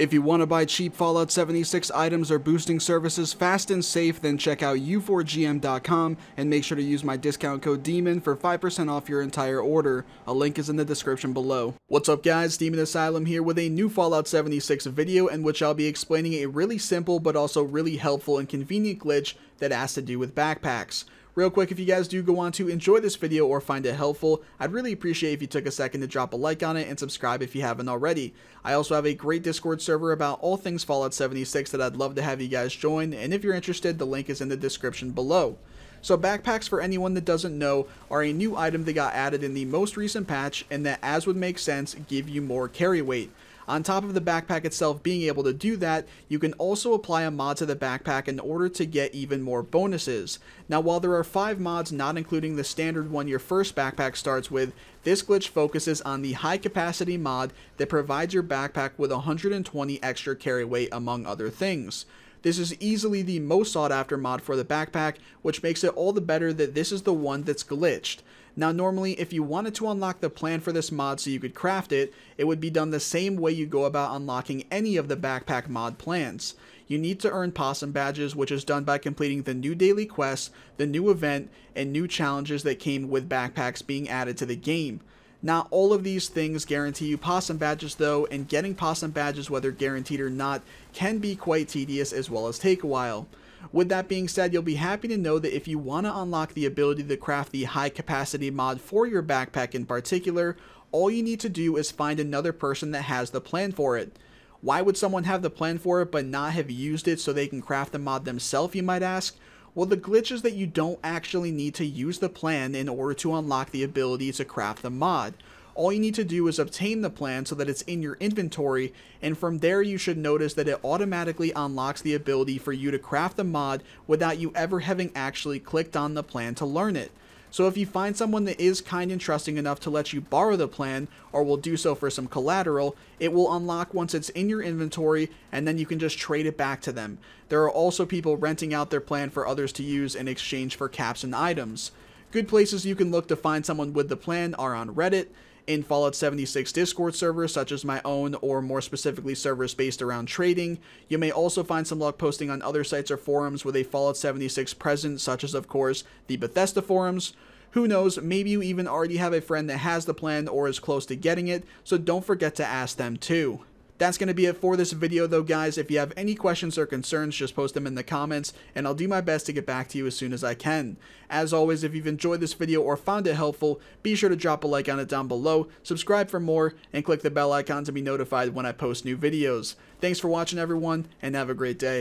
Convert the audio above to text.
If you want to buy cheap Fallout 76 items or boosting services fast and safe, then check out u4gm.com and make sure to use my discount code DEMON for 5% off your entire order. A link is in the description below. What's up guys, Demon Asylum here with a new Fallout 76 video in which I'll be explaining a really simple but also really helpful and convenient glitch that has to do with backpacks. Real quick, if you guys do go on to enjoy this video or find it helpful, I'd really appreciate if you took a second to drop a like on it and subscribe if you haven't already. I also have a great Discord server about all things Fallout 76 that I'd love to have you guys join, and if you're interested, the link is in the description below. So backpacks, for anyone that doesn't know, are a new item that got added in the most recent patch and that, as would make sense, give you more carry weight. On top of the backpack itself being able to do that, you can also apply a mod to the backpack in order to get even more bonuses. Now while there are 5 mods not including the standard one your first backpack starts with, this glitch focuses on the high capacity mod that provides your backpack with 120 extra carry weight among other things. This is easily the most sought after mod for the backpack, which makes it all the better that this is the one that's glitched. Now normally if you wanted to unlock the plan for this mod so you could craft it, it would be done the same way you go about unlocking any of the backpack mod plans. You need to earn possum badges which is done by completing the new daily quest, the new event, and new challenges that came with backpacks being added to the game. Not all of these things guarantee you possum badges though, and getting possum badges whether guaranteed or not can be quite tedious as well as take a while. With that being said, you'll be happy to know that if you want to unlock the ability to craft the high capacity mod for your backpack in particular, all you need to do is find another person that has the plan for it. Why would someone have the plan for it but not have used it so they can craft the mod themselves, you might ask? Well, the glitch is that you don't actually need to use the plan in order to unlock the ability to craft the mod all you need to do is obtain the plan so that it's in your inventory, and from there you should notice that it automatically unlocks the ability for you to craft the mod without you ever having actually clicked on the plan to learn it. So if you find someone that is kind and trusting enough to let you borrow the plan, or will do so for some collateral, it will unlock once it's in your inventory, and then you can just trade it back to them. There are also people renting out their plan for others to use in exchange for caps and items. Good places you can look to find someone with the plan are on Reddit, in Fallout 76 Discord servers, such as my own, or more specifically servers based around trading. You may also find some luck posting on other sites or forums with a Fallout 76 present, such as, of course, the Bethesda forums. Who knows, maybe you even already have a friend that has the plan or is close to getting it, so don't forget to ask them too. That's going to be it for this video though, guys. If you have any questions or concerns, just post them in the comments and I'll do my best to get back to you as soon as I can. As always, if you've enjoyed this video or found it helpful, be sure to drop a like on it down below, subscribe for more, and click the bell icon to be notified when I post new videos. Thanks for watching everyone, and have a great day.